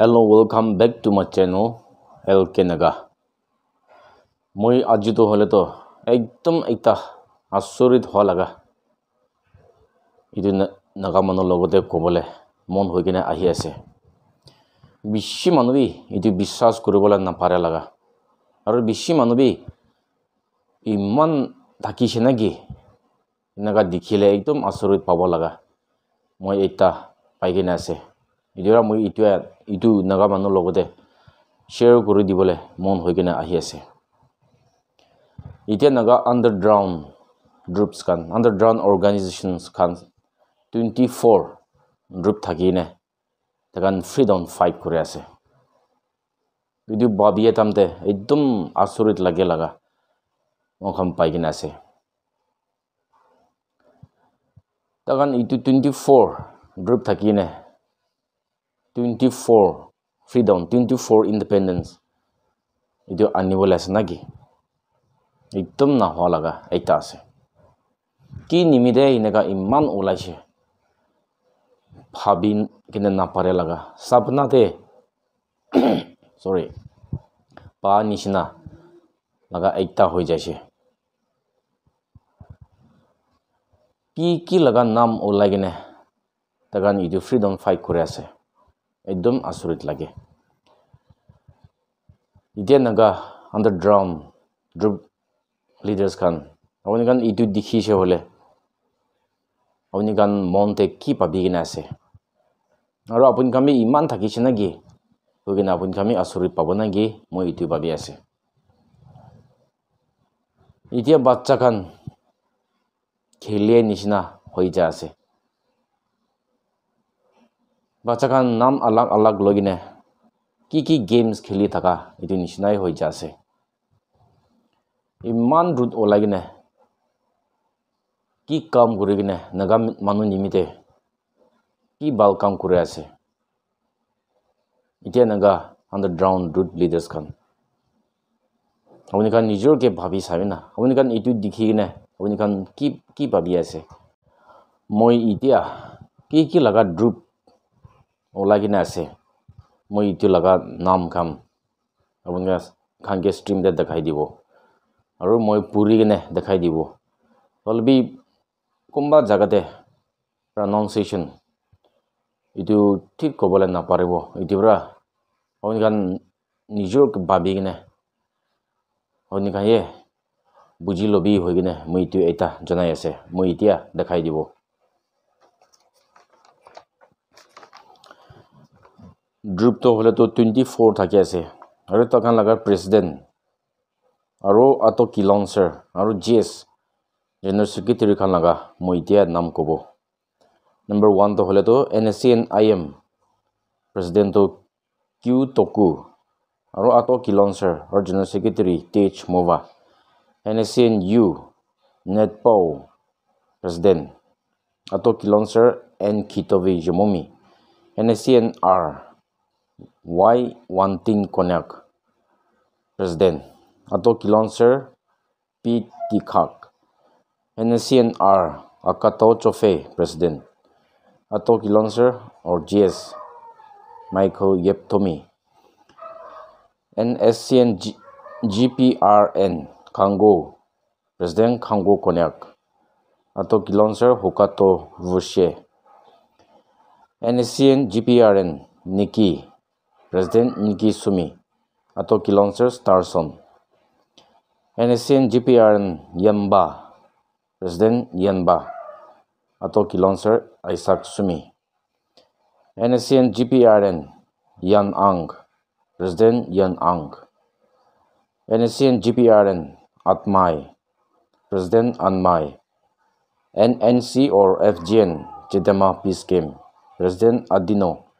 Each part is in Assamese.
Hello, welcome back to my channel, LK Naga. মই আজিতো হ'লেতো একদম এটা আচৰিত হোৱা লগা এইটো নাগা মানুহৰ লগতে ক'বলৈ মন হৈ কিনে আহি আছে বেছি মানুহে এইটো বিশ্বাস কৰিবলৈ নাপাৰে লগা আৰু বেছি মানুহে ইমান থাকিছে নেকি এনেকুৱা দেখিলে একদম আচৰিত পাব লগা মই এটা পাই কিনে আছে এতিয়া মই এতিয়া ইটো নগা মানুহৰ লগতে শ্বেয়াৰ কৰি দিবলৈ মন হৈ কিনে আহি আছে এতিয়া নগা আণ্ডাৰগ্ৰাউণ্ড গ্ৰুপছ খান আণ্ডাৰগ্ৰাউণ্ড অৰ্গেনাইজেশ্যনছ খান টুৱেণ্টি ফ'ৰ গ্ৰুপ থাকিনে তেখান ফ্ৰীডম ফাইট কৰি আছে এইটো ভাবিয়ে তামতে একদম আচৰিত লাগে লগা অসম পাই কিনে আছে তাৰ কাৰণে ইটো টুৱেণ্টি ফ'ৰ গ্ৰুপ থাকিনে twenty four freedom twenty four independence এইটো আনিবলৈ আছে নে কি একদম নোহোৱা লগা এটা আছে কি নিমিতে এনেকুৱা ইমান ওলাইছে ভাবি কিনে নাপাৰে লগা চাপনাতে চৰি পা নিচিনা লগা এইটা হৈ যাইছে কি কি লগা নাম ওলাই কিনে তাৰ কাৰণে ইটো ফ্ৰীডম ফাইট কৰি আছে একদম আচৰিত লাগে এতিয়া নাগা আণ্ডাৰ ড্ৰাম ড্ৰুপ লিডাৰছখন আপুনি কাৰণ ইটো দেখিছে হ'লে আপুনি কাৰণ মনতে কি ভাবি কিনে আছে আৰু আপুনি কামি ইমান থাকিছে নে কি হৈ কিনে আপুনি কামি আচৰিত পাব নে কি মই এইটো ভাবি আছে এতিয়া বাচ্চাখন খেলিয়াই নিচিনা হৈ যায় আছে বাচ্চা খান নাম আলাগ আলাগ লৈ কিনে কি কি গেমছ খেলি থকা এইটো নিচিনাই হৈ যাছে ইমান ৰোদ ওলাই কিনে কি কাম কৰি কিনে নাগা মানুহ নিমিতে কি ভাল কাম কৰি আছে এতিয়া নাগা আণ্ডাৰ গ্ৰাউণ ৰুট লিডাৰ্ছ খান আপুনি খান নিজৰকে ভাবি চাবি না আপুনি খান এইটো দেখি কিনে আপুনি খান কি কি ভাবি আছে মই এতিয়া কি কি লগা দ্ৰুপ ওলাই কিনে আছে মই ইটো লগা নাম খাম আপোনাক খাংকে ষ্ট্ৰীমতে দেখাই দিব আৰু মই পুৰি কিনে দেখাই দিব অলবি কোনোবা জেগাতে প্ৰনাউন্সিয়েশ্যন এইটো ঠিক ক'বলৈ নাপাৰিব এইটোৰ পৰা আপুনি কাৰণ নিজক ভাবি কিনে আপুনি কাৰণ এ বুজি ল'বি হৈ কিনে মই এইটো এটা জনাই আছে মই এতিয়া দেখাই দিব গ্ৰুপটো হ'লেতো টুৱেণ্টি ফ'ৰ থাকি আছে আৰু তখন লগা প্ৰেচিডেণ্ট আৰু আটো কিলাঞ্চাৰ আৰু জি এছ জেনেৰেল ছেক্ৰেটেৰীখন লগা মই এতিয়া নাম ক'ব নম্বৰ ওৱানটো হ'লেতো N S C N I M প্ৰেচিডেণ্টো কিউ টকু আৰু আটো কিলাঞ্চাৰ আৰু জেনেৰেল ছেক্ৰেটেৰী টেইচ মোভা N S C N U নেট পাও প্ৰেচিডেণ্ট আটো কিলাঞ্চাৰ এন খিতভি জমমি N S C N R Why Wanting Cognac President atoki Kilonser P. Tikak Akato Chofe President atoki Kilonser or GS Michael Yeptomi NSCN GPRN Kango President Kango Cognac atoki Kilonser Hokato Vushe NSCN GPRN Nikki resident Niki Sumi atau Kilonser Starson. NSN GPRN Yanba, resident Yanba atau Kilonser Isaac Sumi. NSN GPRN Yan Ang, resident Yan Ang. NSN GPRN Atmai, resident Anmai. NNC or FGN Jedema Peace Game, resident Adino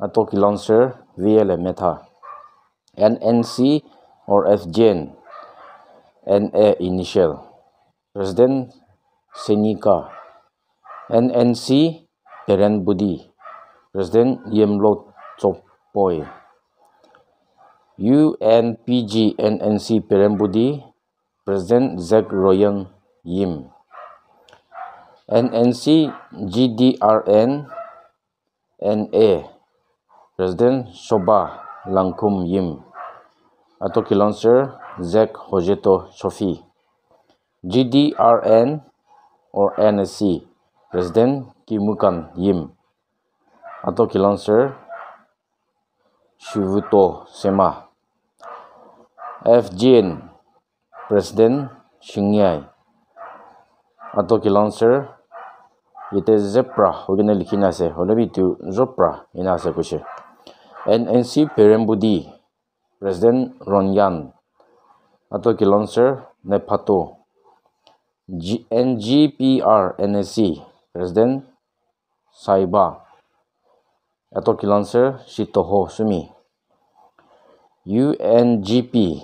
atau Kilonser VLA meta NNC or FGN NA initial President Senika NNC Peren Budi President Yemlo Chopoy UNPG NNC Peren Budi President Zach Royan Yim NNC GDRN NA Presiden Soba Langkum Yim atau Kilonser Zek Hojeto Sofi. GDRN or NSC Presiden Kimukan Yim atau Kilonser Shivuto Sema. FGN Presiden Shingyai atau Kilonser ite zebra hogene likhina se holebi tu zopra ina se kuche NNC Perembudi, President Ronyan, atau Kilonser Nepato, NGPR NNC, President Saiba, atau Kilonser Shitoho Sumi, UNGP,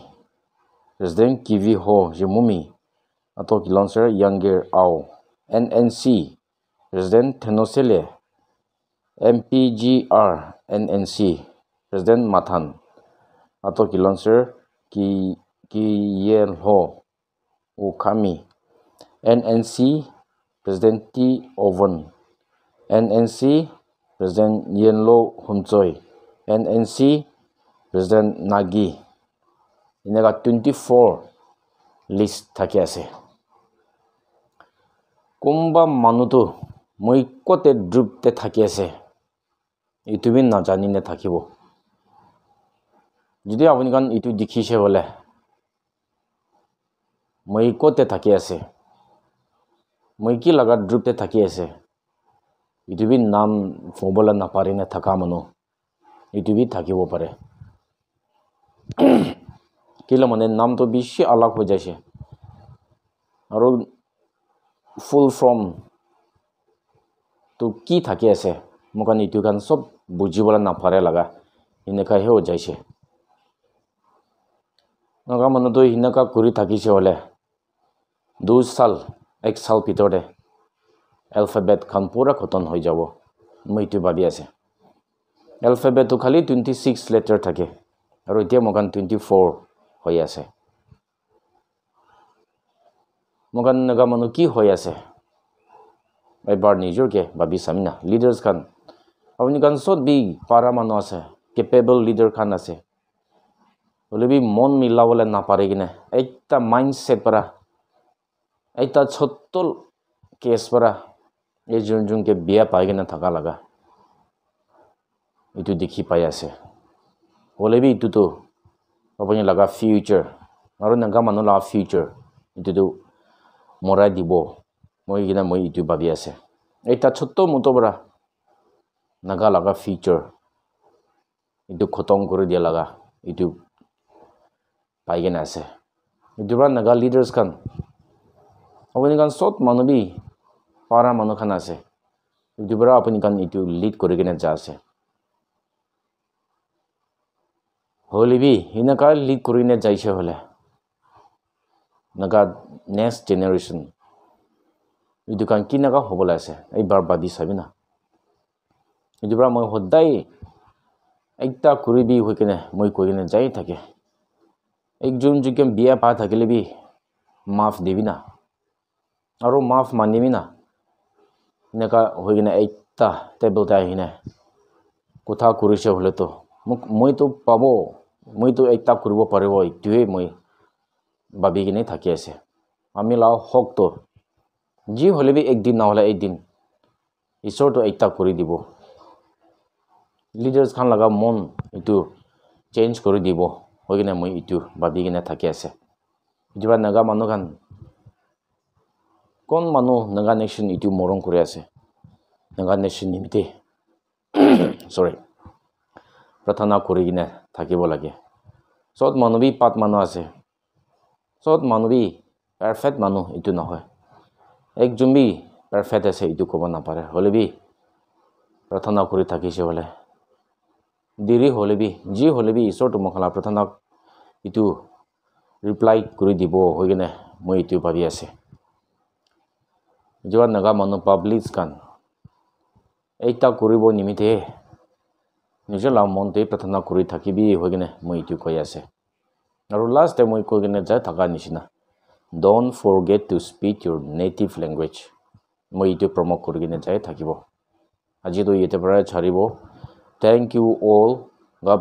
President Kiviho Jimumi, atau Kilonser Yangir Ao, NNC, President Tenosele, MPGR, NNC, President Mathan Ato Kilonser Ki Ki Yen Ho Ukami NNC President T Oven NNC President Yen Lo Humtoy NNC President Nagi Inaga 24 list থাকি আছে কোনোবা মানুহটো মই ক'তে ড্ৰুপতে থাকি আছে এইটো বি নাজানিলে থাকিব যদি আপুনি কাৰণ এইটো দেখিছে বোলে মই ক'তে থাকি আছে মই কি লগা দ্ৰুপতে থাকি আছে এইটো বি নাম ফুৰবলৈ নাপাৰি নে থকা মানুহ এইটো বি থাকিব পাৰে কেলৈ মানে নামটো বেছি আলগ হৈ যাইছে আৰু ফুল ফৰ্মটো কি থাকি আছে মোৰ কাৰণে এইটো কাৰণ চব বুজিবলৈ নাপাৰে লগা এনেকুৱাহে হৈ যাইছে নগা মানুহটো সেনেকুৱা ঘূৰি থাকিছে হ'লে দুই চাল এক চাল ভিতৰতে এলফাবেটখন পূৰা খতন হৈ যাব মই এইটো ভাবি আছে এলফাবেটটো খালি টুৱেণ্টি ছিক্স লেটাৰ থাকে আৰু এতিয়া মোকান টুৱেণ্টি ফ'ৰ হৈ আছে মোকান নগা মানুহ কি হৈ আছে এবাৰ নিজৰকে ভাবি চামি না লিডাৰ্ছখান আপুনি কাৰণ চব বি পাৰা মানুহ আছে কেপেবল লিডাৰখন আছে হ'লে বি মন মিলাবলৈ নাপাৰি কিনে এটা মাইণ্ড ছেট পৰা এটা ছত্তল কেছ পৰা এই যোন যোনকে বিয়া পাই কিনে থকা লগা এইটো দেখি পাই আছে হ'লে বি এইটোতো আপুনি লগা ফিউচাৰ আৰু নেগা মানুহ লগা ফিউচাৰ এইটোতো মৰাই দিব মই কিনে মই এইটো ভাবি আছে এটা ছত্ত মুঠৰ পৰা নাগা লগা ফিউচাৰ এইটো খতম কৰি দিয়া লগা এইটো পাই কেনে আছে মিজোৰাম নাগা লিডাৰ্ছখন আপুনি কাৰণ চব মানুহ বি পাৰা মানুহখন আছে মিজোৰাম আপুনি কাৰণ এইটো লিড কৰি কেনে যা আছে হ'লে বি এনেকুৱা লিড কৰি কেনে যাইছে হ'লে নাগা নেক্সট জেনেৰেশ্যন এইটো কাৰণ কি নাগা হ'বলৈ আছে এইবাৰ বাদি চাবি না এইটোৰ পৰা মই সদায় একটা কৰিবি হৈ কেনে মই কৈ কেনে যায়েই থাকে একজন যে বিয়া পাই থাকিলে বি মাফ দিবি না আৰু মাফ মানিবি না এনেকুৱা হৈ কিনে এটা টেবুলতে আহি নাই কথা কৰিছে হ'লেতো মোক মইতো পাব মইতো এটা কৰিব পাৰিব এইটোৱে মই ভাবি কিনে থাকি আছে আমি লওঁ শকটো যি হ'লে বি একদিন নহ'লে একদিন ঈশ্বৰটো একতা কৰি দিব লিডাৰ্ছখান লগা মন এইটো চেঞ্জ কৰি দিব হৈ কিনে মই ইটো ভাবি কিনে থাকি আছে কেতিয়াবা নাগা মানুহ খান কোন মানুহ নাগা নেশ্যন ইটো মৰম কৰি আছে নাগা নেশ্যন নিমিতে চৰি প্ৰাৰ্থনা কৰি কিনে থাকিব লাগে চব মানুহবি পাত মানুহ আছে চব মানুহবি পাৰফেক্ট মানুহ ইটো নহয় এক জুমবি পাৰফেক্ট আছে এইটো ক'ব নাপাৰে হ'লেবি প্ৰাৰ্থনা কৰি থাকিছে বোলে দেৰি হ'লেবি যি হ'লেবি ঈশ্বৰ তোমাক প্ৰাৰ্থনা ইটো ৰিপ্লাই কৰি দিব হৈ কিনে মই এইটো ভাবি আছে যোৱা নগা মানুহ পাব্লিছ গান এইটা কৰিব নিমিত্তে নিজৰ লাভ মনটোৱে প্ৰাৰ্থনা কৰি থাকিবি হৈ কিনে মই এইটো কৈ আছে আৰু লাষ্টে মই কৈ কিনে যাই থকা নিচিনা don't forget to speak your native language মই এইটো প্ৰমোট কৰি কিনে যাই থাকিব আজিতো ইয়াতে পৰাই চাৰিব থেংক ইউ অল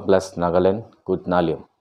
গ্লেছ নাগালেণ্ড গুড নালিয়ম